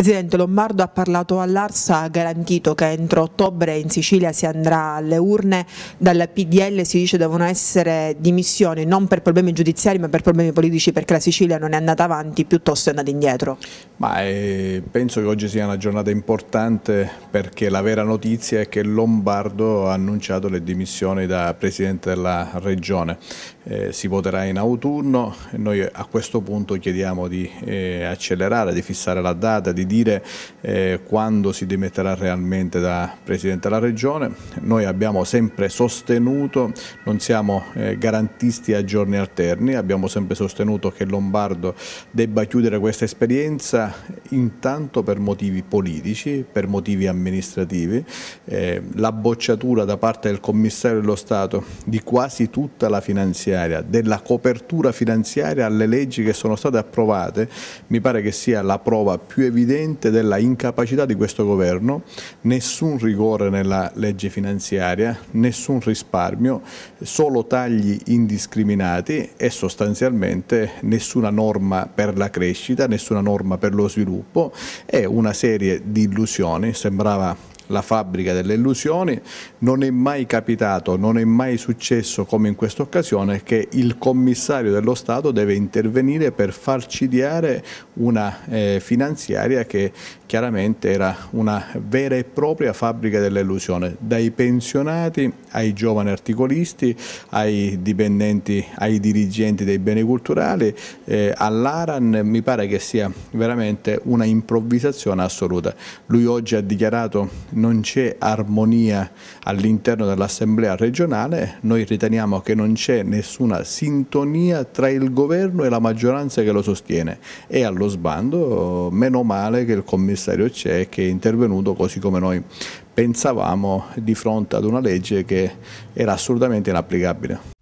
Presidente Lombardo ha parlato all'Arsa, ha garantito che entro ottobre in Sicilia si andrà alle urne, dalla PDL si dice devono essere dimissioni non per problemi giudiziari ma per problemi politici perché la Sicilia non è andata avanti piuttosto è andata indietro. Ma, eh, penso che oggi sia una giornata importante perché la vera notizia è che Lombardo ha annunciato le dimissioni da Presidente della Regione. Eh, si voterà in autunno e noi a questo punto chiediamo di eh, accelerare, di fissare la data, di dire eh, quando si dimetterà realmente da Presidente della Regione. Noi abbiamo sempre sostenuto, non siamo eh, garantisti a giorni alterni, abbiamo sempre sostenuto che Lombardo debba chiudere questa esperienza intanto per motivi politici, per motivi amministrativi, eh, la bocciatura da parte del commissario dello Stato di quasi tutta la finanziaria, della copertura finanziaria alle leggi che sono state approvate, mi pare che sia la prova più evidente della incapacità di questo governo, nessun rigore nella legge finanziaria, nessun risparmio, solo tagli indiscriminati e sostanzialmente nessuna norma per la crescita, nessuna norma per lo sviluppo e una serie di illusioni, sembrava la fabbrica delle illusioni, non è mai capitato, non è mai successo come in questa occasione che il commissario dello Stato deve intervenire per farcidiare una eh, finanziaria che chiaramente era una vera e propria fabbrica dell'illusione, dai pensionati ai giovani articolisti, ai dipendenti, ai dirigenti dei beni culturali, eh, all'Aran mi pare che sia veramente una improvvisazione assoluta. Lui oggi ha dichiarato non c'è armonia all'interno dell'Assemblea regionale, noi riteniamo che non c'è nessuna sintonia tra il governo e la maggioranza che lo sostiene e allo sbando meno male che il commissario c'è che è intervenuto così come noi pensavamo di fronte ad una legge che era assolutamente inapplicabile.